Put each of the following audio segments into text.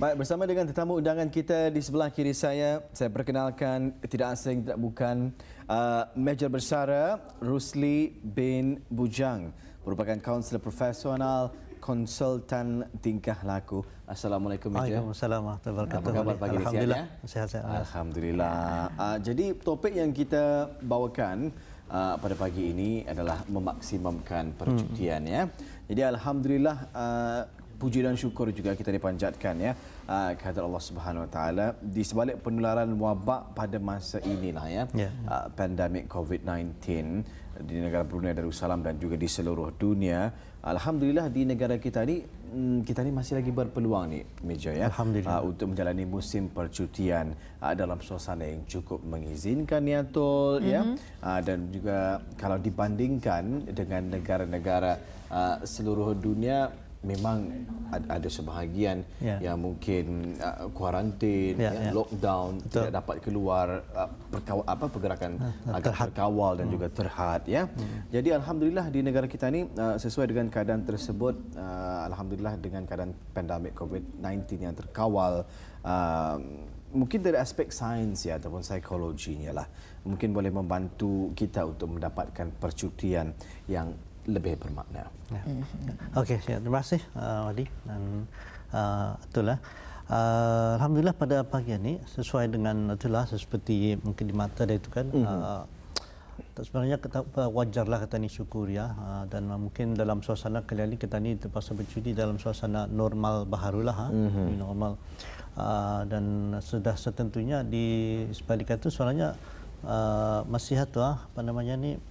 Baik, bersama dengan tetamu undangan kita di sebelah kiri saya, saya perkenalkan tidak asing tidak bukan uh, Major Bersara Rusli bin Bujang, merupakan kaunselor profesional konsultan tingkah laku. Assalamualaikum Waalaikumsalam. Major. Waalaikumsalam pagi. wabarakatuh. Ya? Alhamdulillah. Sihat-sihat. Alhamdulillah. Uh, jadi topik yang kita bawakan Uh, pada pagi ini adalah memaksimumkan percutian hmm. ya. Jadi alhamdulillah uh, puji dan syukur juga kita dipanjatkan ya ah, kehadirat Allah Subhanahu Wa Taala di sebalik penularan wabak pada masa inilah ya yeah. Ya. pandemik COVID-19 di negara Brunei Darussalam dan juga di seluruh dunia alhamdulillah di negara kita ni mm, kita ni masih lagi berpeluang ni meja ya ah, untuk menjalani musim percutian ah, dalam suasana yang cukup mengizinkan ya tol mm-hmm. ya mhm. dan juga kalau dibandingkan dengan negara-negara seluruh dunia memang ada sebahagian yeah. yang mungkin uh, kuarantin yeah, yeah. Ya. lockdown Betul. tidak dapat keluar uh, perkawal, apa pergerakan uh, agak terkawal dan hmm. juga terhad ya. Hmm. Jadi alhamdulillah di negara kita ini uh, sesuai dengan keadaan tersebut uh, alhamdulillah dengan keadaan pandemik COVID-19 yang terkawal uh, mungkin dari aspek sains ya ataupun psikologinya lah mungkin boleh membantu kita untuk mendapatkan percutian yang lebih bermakna. Ya. Mhm. Okey, terima kasih uh, Wadi dan uh, itulah. Uh, Alhamdulillah pada pagi ini sesuai dengan itulah seperti mungkin di mata dia itu kan mm-hmm. uh, sebenarnya kita wajarlah kita ni syukur ya uh, dan mungkin dalam suasana kali ini kita ni terpaksa bercuti dalam suasana normal baharulah ha, mm-hmm. normal uh, dan sudah setentunya di sebalik itu sebenarnya masih uh, masihat ah, apa namanya ni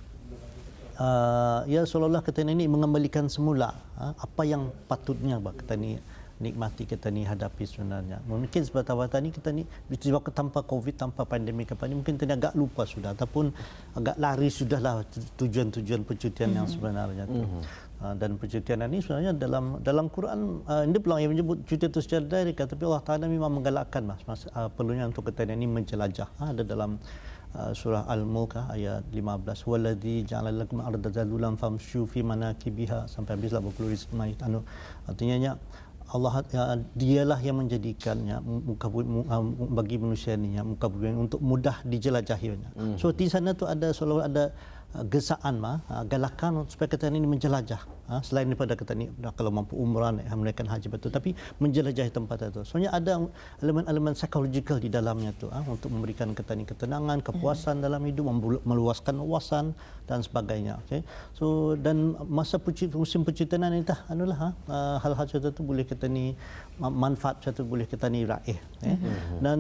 uh, ya seolah-olah kata ini mengembalikan semula uh, apa yang patutnya bah, kata ni nikmati kita ni hadapi sebenarnya. Mungkin sebata-bata ini kita ni disebabkan ke tanpa covid tanpa pandemik kapan ni mungkin kita agak lupa sudah ataupun agak lari sudahlah tujuan-tujuan percutian yang hmm. sebenarnya tu. Uh, dan percutian ini sebenarnya dalam dalam Quran uh, ini pula yang menyebut cuti itu secara direct tapi Allah Taala memang menggalakkan mas, mas uh, perlunya untuk kita ini menjelajah uh, ada dalam Ah, surah al mulk ah, ayat 15 waladhi ja'ala lakum arda zalulam famshu fi manakibiha sampai habis 80 ris mayit anu artinya ya Allah ya, dialah yang menjadikannya muka ah, bagi manusia ini ya, muka bumi untuk mudah dijelajahinya. Mm-hmm. So di sana tu ada seolah ada Ah, gesaan mah ah, galakan supaya kata ini menjelajah ah, selain daripada kata ini kalau mampu umrah naik menaikkan haji betul tapi menjelajah tempat itu sebenarnya ada elemen-elemen psikologikal di dalamnya tu untuk memberikan kata ini ketenangan kepuasan hmm. dalam hidup meluaskan wawasan dan sebagainya okay? so dan masa musim pencitanan ini tah anulah hal-hal seperti tu boleh kita ni manfaat satu boleh kita ni raih okay? hmm. dan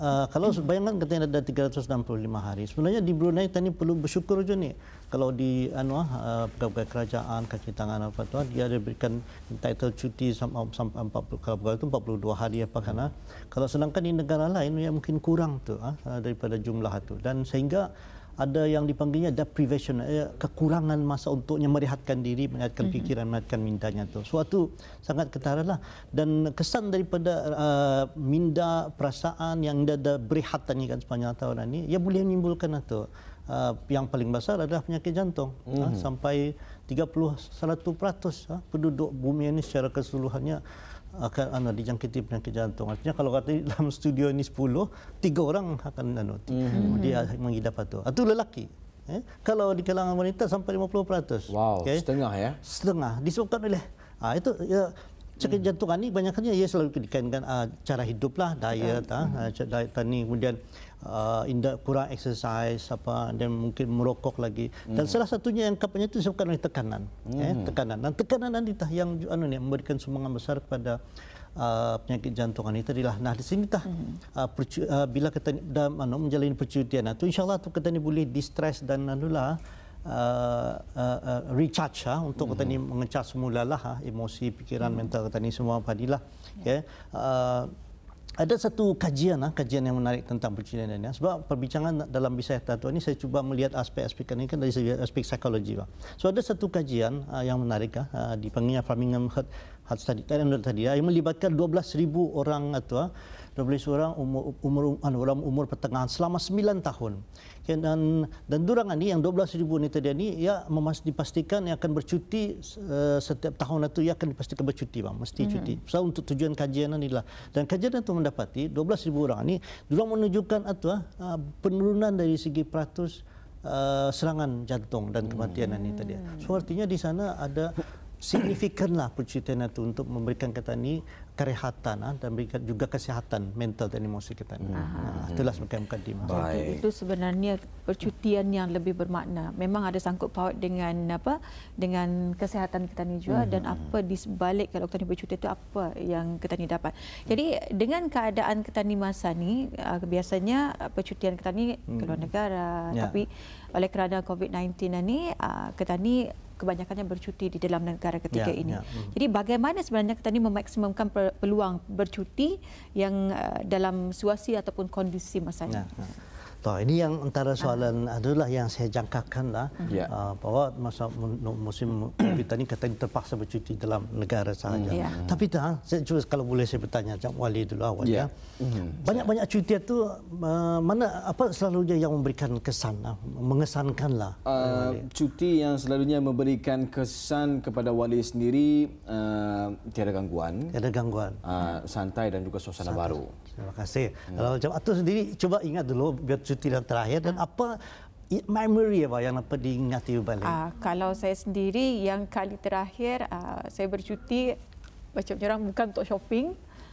uh, kalau bayangkan kita ada 365 hari sebenarnya di Brunei kita ni perlu bersyukur je ni kalau di anu ah pegawai eh, kerajaan kaki tangan apa tu ah, dia ada berikan title cuti sampai 40 kalau begitu 42 hari apa kan ah. kalau sedangkan di negara lain yang mungkin kurang tu ah, eh, daripada jumlah tu dan sehingga ada yang dipanggilnya deprivation eh, kekurangan masa untuknya merehatkan diri merehatkan mhm. fikiran merehatkan mintanya tu suatu sangat ketara lah dan kesan daripada uh, minda perasaan yang dah ada berehat tadi kan sepanjang tahun ini ia ya boleh menimbulkan atau lah uh, yang paling besar adalah penyakit jantung mm-hmm. uh, sampai 31% uh, ha, penduduk bumi ini secara keseluruhannya akan anu uh, dijangkiti penyakit jantung. Artinya kalau kata dalam studio ini 10, 3 orang akan anu mm-hmm. dia mengidap itu. Itu ah, lelaki. Eh? Kalau di kalangan wanita sampai 50%. Wow, okay. setengah ya. Setengah disebabkan oleh Ah itu ya, Sakit hmm. jantung ini banyaknya ia selalu dikaitkan uh, cara lah diet, ya. lah, ah, hmm. ha, diet tani, kemudian uh, ah, indah, kurang exercise apa dan mungkin merokok lagi. Hmm. Dan salah satunya yang kapannya itu disebabkan oleh tekanan. Eh, hmm. Eh, tekanan. Dan tekanan nanti tah yang anu ni memberikan sumbangan besar kepada Uh, penyakit jantung ini terilah. Nah di sini tah uh, uh, bila kita dalam uh, menjalani percutian, nah, tu insyaallah tu kita ni boleh distress dan anu lah Uh, uh, uh, recharge ha, untuk kata ni mengecas semula lah ha, ah, emosi fikiran mental kata ni semua padilah okey ya. ya. uh, ada satu kajian ah kajian yang menarik tentang perceraian ini sebab perbincangan dalam bisnes tato ini saya cuba melihat aspek-aspek ini kan dari aspek psikologi. So ada satu kajian ah, yang menarik ah di panggilan Framingham Heart hal tadi tadi menurut tadi ah, yang melibatkan 12000 orang atau 12 ah, orang umur umur orang umur pertengahan selama sembilan tahun. Dan dan durang ini yang 12000 ini tadi ini ya memas dipastikan yang akan bercuti eh, setiap tahun itu ia akan dipastikan bercuti bang mesti hmm. cuti. mm So untuk tujuan kajian inilah. Dan kajian itu mendapati 12000 orang ini, durang menunjukkan atau ah, penurunan dari segi peratus eh, serangan jantung dan kematian ini tadi. So hmm. artinya di sana ada signifikanlah percutian itu untuk memberikan kata ini kerehatan ah, dan berikan juga kesihatan mental dan emosi kita. Ini. Nah, hmm. hmm. itulah sebagai mukadimah. Jadi itu sebenarnya percutian yang lebih bermakna. Memang ada sangkut paut dengan apa dengan kesihatan kita ini juga dan hmm. apa di sebalik kalau kita ini bercuti itu apa yang kita ini dapat. Jadi dengan keadaan kita ini masa ini ah, biasanya percutian kita ini keluar negara hmm. tapi oleh kerana COVID-19 ini kita ni ah, kebanyakannya bercuti di dalam negara ketika yeah, ini. Yeah. Ya, Jadi bagaimana sebenarnya kita ini memaksimumkan peluang bercuti yang ah, dalam suasi ataupun kondisi masa ini? Yeah, yeah. Tak, ini yang antara soalan ah. adalah yang saya jangkakan lah. Yeah. Ya. Uh, bahawa masa musim COVID ini kata terpaksa bercuti dalam negara sahaja. Hmm. Yeah. Tapi dah ha, saya cuba kalau boleh saya bertanya Cak Wali dulu awal. Yeah. Ya. ya. Hmm. Banyak-banyak cuti itu uh, eh, mana apa selalunya yang memberikan kesan, lah, mengesankan lah. Uh, cuti yang selalunya memberikan kesan kepada Wali sendiri uh, tiada gangguan. Tiada gangguan. Uh, santai dan juga suasana santai. baru. Terima kasih. Hmm. Kalau hmm. Cak sendiri cuba ingat dulu biar cuti yang terakhir dan hmm. apa memory apa yang apa diingati balik? Uh, kalau saya sendiri yang kali terakhir uh, saya bercuti macam orang bukan untuk shopping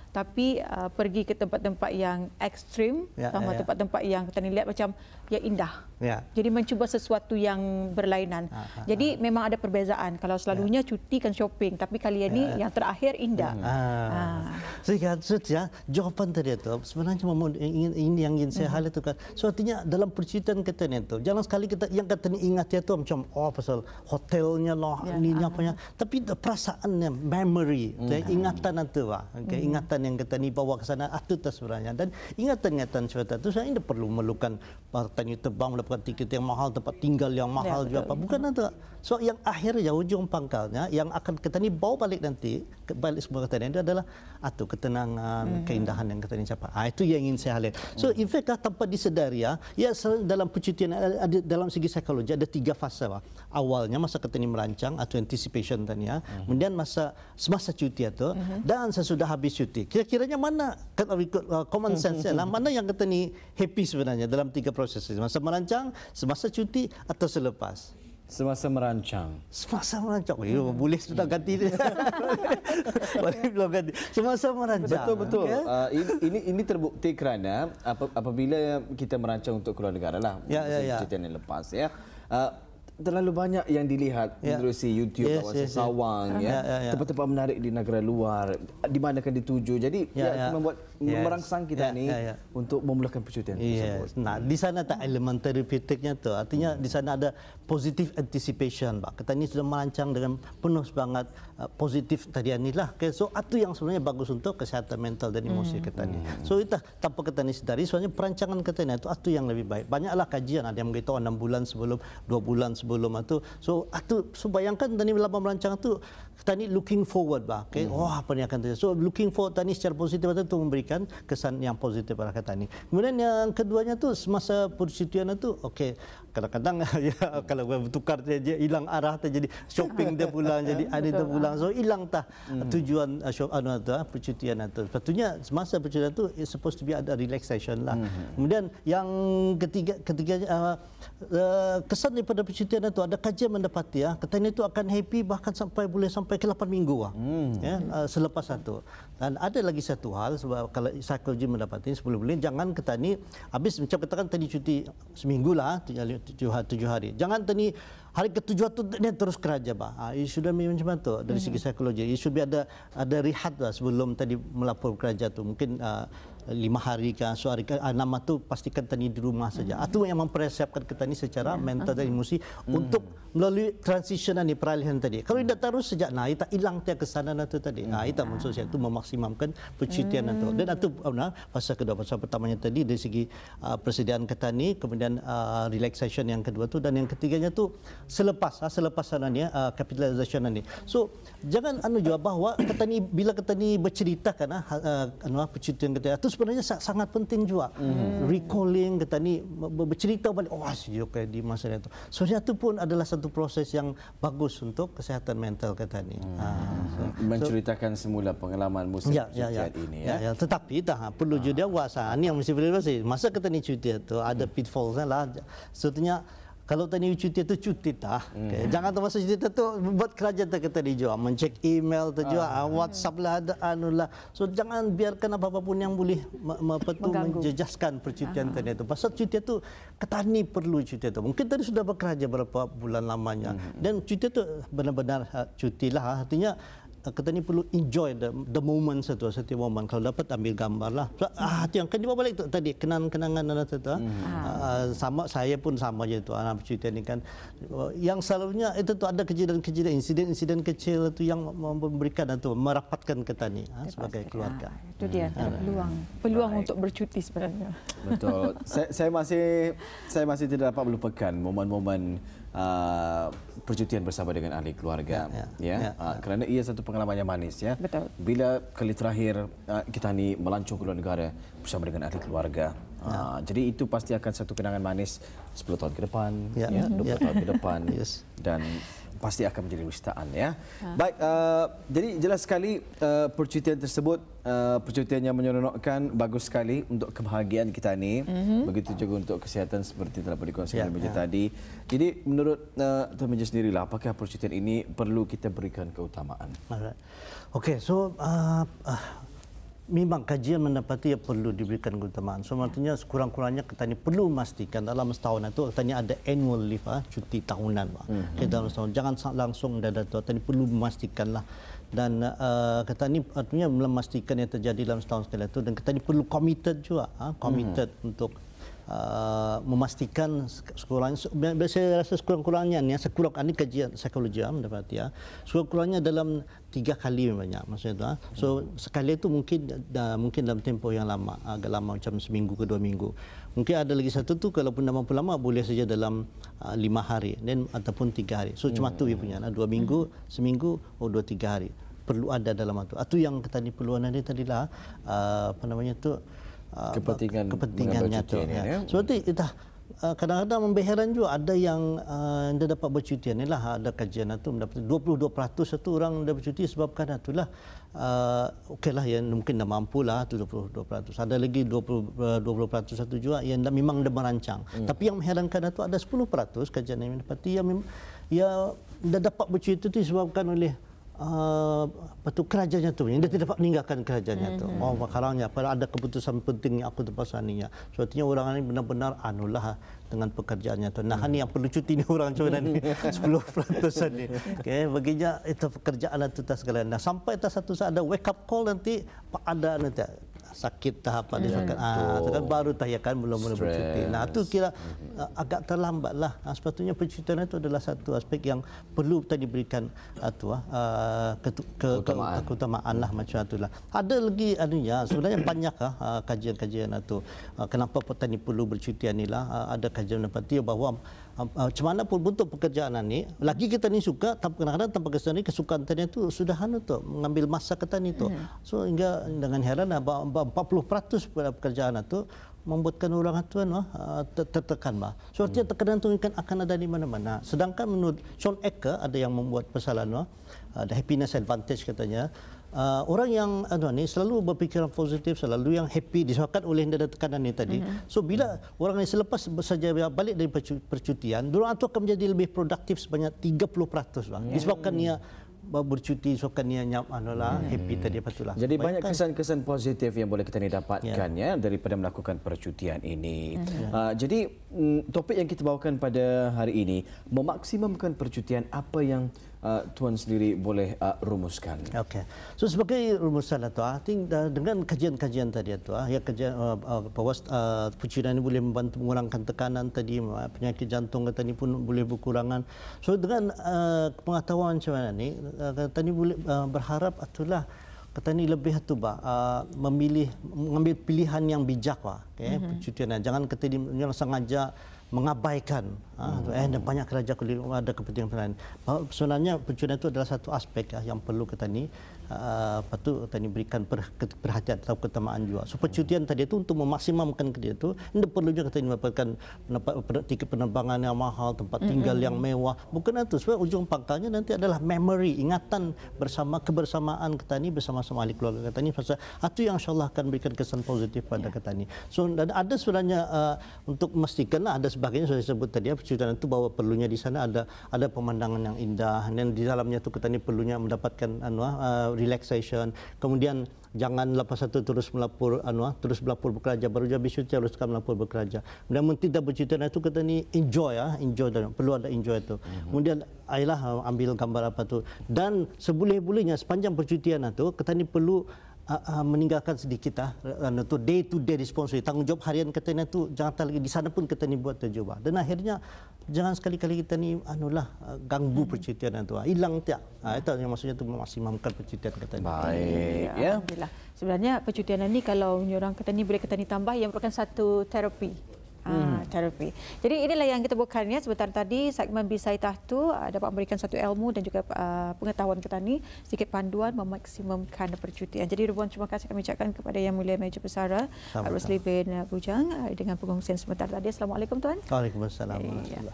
tapi uh, pergi ke tempat-tempat yang ekstrim yeah, ya, sama yeah, tempat-tempat yang kita lihat macam ya indah. Yeah. Jadi mencuba sesuatu yang berlainan. Uh, uh, Jadi uh. memang ada perbezaan. Kalau ya. selalunya yeah. cuti kan shopping, tapi kali ini yeah. yang terakhir indah. Hmm. Ah. Uh. Uh. So, ya, jawapan tadi itu sebenarnya cuma ingin ini yang ingin saya hal itu kan. So, artinya dalam percintaan kita ni tu, jangan sekali kita yang kata ni ingat dia tu macam oh pasal hotelnya lah, yeah. Ya, ini apa apa Tapi perasaannya memory, hmm. ingatan itu lah. Okay, hmm. ingatan kesan yang kita ni bawa ke sana atau ah, itu sebenarnya dan ingat ingatan cerita itu saya tidak perlu melukan partai yang terbang mendapatkan tiket yang mahal tempat tinggal yang ya, mahal ya, juga apa bukan itu. so yang akhir jauh ujung pangkalnya yang akan kita ni bawa balik nanti balik semua kata itu adalah atau ah, ketenangan hmm keindahan yang kita ni siapa. ah, itu yang ingin saya halil so mm-hmm. infekah tanpa disedari ah, ya, dalam percutian ada, dalam segi psikologi ada tiga fasa. lah. awalnya masa kita ni merancang atau anticipation tanya, hmm kemudian masa semasa cuti atau hmm dan sesudah habis cuti kira-kiranya mana kind of uh, common hmm, sense lah mana yang kata ni happy sebenarnya dalam tiga proses ini masa merancang semasa cuti atau selepas semasa merancang semasa merancang oh, hmm. boleh sudah ganti boleh belum ganti semasa merancang betul betul okay. Ya? uh, ini ini terbukti kerana apabila kita merancang untuk keluar negara lah ya, ya, ya. cuti yang lepas ya uh, terlalu banyak yang dilihat yeah. menerusi YouTube yes, kawasan yes, Sawang yes. Ah, ya. Yeah, yeah, yeah. Tempat-tempat menarik di negara luar, di manakah dituju. Jadi yeah, ya, yeah. membuat yes. merangsang kita yeah, ni yeah, yeah. untuk memulakan percutian yes. tersebut. Nah, di sana tak elemen terapeutiknya tu. Artinya hmm. di sana ada positive anticipation, Pak. Kita ni sudah merancang dengan penuh semangat uh, positif tadi anilah, Okay. So, itu yang sebenarnya bagus untuk kesehatan mental dan emosi hmm. kita ni. Hmm. So, kita lah tanpa kita ni sedari, sebenarnya perancangan kita ni itu itu yang lebih baik. Banyaklah kajian ada yang beritahu 6 bulan sebelum, 2 bulan sebelum atu. So, itu, so bayangkan tadi lama merancang tu kita ni looking forward, Pak. Okay. Hmm. Wah, apa ni akan terjadi. So, looking forward tadi secara positif tu memberi memberikan kesan yang positif pada kata ini. Kemudian yang keduanya tu semasa persetujuan itu okey kadang-kadang ya, hmm. kalau bertukar dia, dia hilang arah dia jadi shopping dia pulang jadi ada dia pulang so hilang tah hmm. tujuan uh, shop, uh, tu, uh, percutian atau patutnya semasa percutian tu it's supposed to be ada relaxation lah hmm. kemudian yang ketiga ketiga uh, uh, kesan daripada percutian itu ada kajian mendapati ya uh, katanya itu akan happy bahkan sampai boleh sampai ke 8 minggu lah hmm. ya, uh, selepas satu dan ada lagi satu hal sebab kalau psikologi mendapati 10 bulan jangan ketani habis macam katakan tadi cuti seminggu lah tinggal tujuh hari, tujuh hari. Jangan tadi hari ketujuh tu dia terus kerja bah. Ha, it should macam tu dari mm -hmm. segi mm-hmm. psikologi. It sudah ada ada rehat lah sebelum tadi melapor kerja tu. Mungkin uh, lima hari ke so hari ke enam ah, tu pastikan tani di rumah saja. Mm. Atau yang mempersiapkan kita ni secara yeah. mental dan hmm. emosi mm. untuk melalui transition ni peralihan tadi. Kalau tidak mm. terus sejak naik tak hilang tiada kesanan itu tadi. Nah kita mm. maksud saya itu memaksimalkan percutian mm. itu. Dan itu hmm. apa oh, pasal kedua pasal pertamanya tadi dari segi uh, persediaan kita ni kemudian uh, relaxation yang kedua tu dan yang ketiganya tu selepas uh, selepas sana ni uh, capitalization ni. So jangan anu juga bahawa kita ni bila kita ni bercerita kan uh, anu percutian kita itu sebenarnya sangat penting juga. Mm. Recalling kita ni bercerita balik oh sejuk okay, di masa itu. So itu pun adalah satu proses yang bagus untuk kesihatan mental kita ni. Mm. Ha, hmm. Menceritakan so, semula pengalaman musim ya, ya, ya. ini ya. ya, ya. Tetapi dah ha, perlu ah. ha. juga wasa ni yang mesti perlu masa kita ni cuti tu ada mm. pitfalls lah. Sebetulnya so, kalau tadi cuti tu cuti tah. Hmm. Okay. Hmm. Jangan termasuk cuti tu buat kerja tu kata dijual, mencek email tu jual, ah. ah. WhatsApp lah ada anulah. So jangan biarkan apa-apa pun yang boleh apa tu menjejaskan percutian ah. tadi tu. Pasal cuti tu ketani perlu cuti tu. Mungkin tadi sudah bekerja berapa bulan lamanya. Hmm. Dan cuti tu benar-benar ah, cuti lah artinya kita ni perlu enjoy the, the moment satu setiap moment kalau dapat ambil gambar lah so, ah tu yang kan dibawa balik tu, tadi kenangan kenangan dan tu, ah. Hmm. Uh, sama saya pun sama je tu anak cerita ni kan yang selalunya itu tu ada kejadian-kejadian insiden-insiden kecil tu yang memberikan atau merapatkan kita ni ha, sebagai keluarga ah, itu dia hmm. peluang peluang Baik. untuk bercuti sebenarnya betul saya, saya masih saya masih tidak dapat melupakan momen-momen uh, percutian bersama dengan ahli keluarga ya, ya, ya, ya, uh, ya. kerana ia satu pengalaman yang manis ya Betul. bila kali terakhir uh, kita ni melancong ke luar negara bersama dengan ahli keluarga ya. Uh, jadi itu pasti akan satu kenangan manis 10 tahun ke depan ya, ya 20 ya. tahun ke depan yes. dan pasti akan menjadi mistaan ya. Ha. Baik, uh, jadi jelas sekali uh, percutian tersebut uh, percutian yang menyeronokkan bagus sekali untuk kebahagiaan kita ini. Mm-hmm. Begitu juga untuk kesihatan seperti telah dikongsikan yeah, ya, meja ya. tadi. Jadi menurut uh, Tuan Meja sendirilah apakah percutian ini perlu kita berikan keutamaan? Okey, so uh, uh, memang kajian mendapati yang perlu diberikan keutamaan. So, maksudnya sekurang-kurangnya kita ini perlu memastikan dalam setahun itu kita ini ada annual leave, ah, cuti tahunan. Mm -hmm. okay, dalam setahun. Jangan langsung lah. dan itu. Eh, kita ini perlu memastikanlah dan uh, kata ini artinya memastikan yang terjadi dalam setahun sekali itu dan kita ini perlu committed juga ha? committed mm -hmm. untuk uh, memastikan sekurang-kurangnya biasa rasa sekurang-kurangnya ni sekurang ini kajian psikologi am ya, dapat ya sekurang-kurangnya dalam tiga kali banyak maksudnya tu, ha. so sekali itu mungkin uh, mungkin dalam tempoh yang lama agak lama macam seminggu ke dua minggu mungkin ada lagi satu tu kalau pun mampu lama boleh saja dalam uh, lima hari dan ataupun tiga hari so cuma tu dia punya Nah ha. dua minggu seminggu atau oh, dua tiga hari perlu ada dalam itu. Atau yang ni perluan tadi lah uh, apa namanya tu Ah, kepentingan kepentingannya tu. Ya. ya. Sebab tu kita ah, kadang-kadang membeheran juga ada yang uh, dapat bercuti ni lah ada kajian itu lah mendapat 22% satu orang dia bercuti sebabkan itulah uh, lah. okeylah yang mungkin dah mampu lah 22% ada lagi 20 20% satu juga yang dah, memang dia merancang hmm. tapi yang mengherankan itu lah ada 10% kajian yang mendapati yang ya dia dapat bercuti itu disebabkan oleh patut uh, kerajaannya tu yang dia tidak dapat meninggalkan kerajaannya mm-hmm. tu oh makarangnya pada ada keputusan penting yang aku terpaksa aninya sepertinya orang ini benar-benar anulah dengan pekerjaannya tu. Nah, ini mm-hmm. yang perlu cuti ni orang cuba ni 10% ni. Okay, baginya itu pekerjaan itu lah tak segala. Nah, sampai tak satu sahaja. wake up call nanti ada nanti sakit tahap pada yeah. sakit. Ah, sekarang baru tayakan belum mula bercuti. Nah, tu kira uh, agak terlambatlah. Ah, sepatutnya percutian itu adalah satu aspek yang perlu tadi berikan atau ah, uh, ah, ke, ke, ke, ke keutamaan lah macam itulah. Ada lagi anunya sebenarnya banyak uh, kajian-kajian atau lah uh, kenapa petani perlu bercuti inilah uh, ada kajian dapat dia bahawa Ah, macam mana pun bentuk pekerjaan ni lagi kita ni suka tanpa kadang-kadang tanpa kesan ni kesukaan tani tu sudah hanu tu mengambil masa ke tani tu hmm. so hingga dengan heran apa lah, 40% pada pekerjaan lah tu membuatkan orang lah, tuan uh, tertekan bah. So artinya hmm. tekanan tu kan akan ada di mana-mana. Sedangkan menurut Sean Ecker ada yang membuat persoalan uh, the happiness advantage katanya Uh, orang yang uh, ni selalu berfikiran positif selalu yang happy disebabkan oleh tekanan ni tadi. Mm-hmm. So bila mm-hmm. orang ni selepas saja balik dari percutian, orang tu akan menjadi lebih produktif sebanyak 30% lah. Yeah. Disebabkan dia bercuti sebabkan dia nyam anulah hmm. happy tadi apa patulah. Jadi banyak kesan-kesan positif yang boleh kita ni dapatkan ya. ya daripada melakukan percutian ini. Hmm. Ya. Uh, jadi mm, topik yang kita bawakan pada hari ini memaksimumkan percutian apa yang uh, tuan sendiri boleh uh, rumuskan. Okey. So sebagai rumusan atau I think uh, dengan kajian-kajian tadi atau uh, ya kajian bahawa uh, uh, uh pucuran ini boleh membantu mengurangkan tekanan tadi, uh, penyakit jantung kata ini pun boleh berkurangan. So dengan uh, pengetahuan macam mana ni, uh, kata ini boleh uh, berharap itulah uh, kata ni lebih tu bah uh, memilih mengambil pilihan yang bijak lah okay, mm-hmm. percutian ah, jangan kata dia sengaja mengabaikan mm-hmm. uh, eh ada banyak kerajaan ada kepentingan lain sebenarnya percutian itu adalah satu aspek ya, yang perlu kata ni apa ah, tu tadi berikan perhatian atau ketamaan juga. So percutian tadi itu untuk memaksimumkan kerja itu, anda perlu juga tadi mendapatkan penempat, tiket penerbangan yang mahal, tempat tinggal mm-hmm. yang mewah. Bukan itu sebab ujung pangkalnya nanti adalah memory, ingatan bersama kebersamaan kita ini bersama-sama ahli keluarga kita ini pasal itu yang insyaallah akan berikan kesan positif pada yeah. kita ini. So dan ada sebenarnya uh, untuk memastikan ada sebagainya sudah sebut tadi percutian itu bahawa perlunya di sana ada ada pemandangan yang indah dan di dalamnya tu kita ini perlunya mendapatkan anuah uh, relaxation. Kemudian jangan lepas itu terus melapor anu ah, terus melapor bekerja baru dia bisu terus kan melapor bekerja. Kemudian mungkin tidak bercerita itu kata ni enjoy ya, enjoy dan perlu ada enjoy itu. Mm-hmm. Kemudian ayalah ah, ambil gambar apa tu dan seboleh-bolehnya sepanjang percutian itu kata ni perlu Uh, uh, meninggalkan sedikit ah uh, tu day to day responsibility tanggungjawab harian kata ni tu jangan tak lagi di sana pun kata ni buat terjubah dan akhirnya jangan sekali-kali kita ni anulah uh, ganggu hmm. percutian dan hilang tiap ha, itu yang maksudnya tu memaksimumkan percutian kata ini. baik ya, ya. sebenarnya percutian ini kalau orang kata ni boleh kata ni tambah yang merupakan satu terapi Ah, terapi. Hmm. Jadi inilah yang kita bukannya sebentar tadi segmen Bisai Tahtu uh, dapat memberikan satu ilmu dan juga uh, pengetahuan kita ni sedikit panduan memaksimumkan percutian. Jadi ribuan terima kasih kami ucapkan kepada Yang Mulia Meja Pesara Rosli bin ah, Bujang uh, dengan pengungsian sebentar tadi. Assalamualaikum Tuan. Waalaikumsalam. Ya.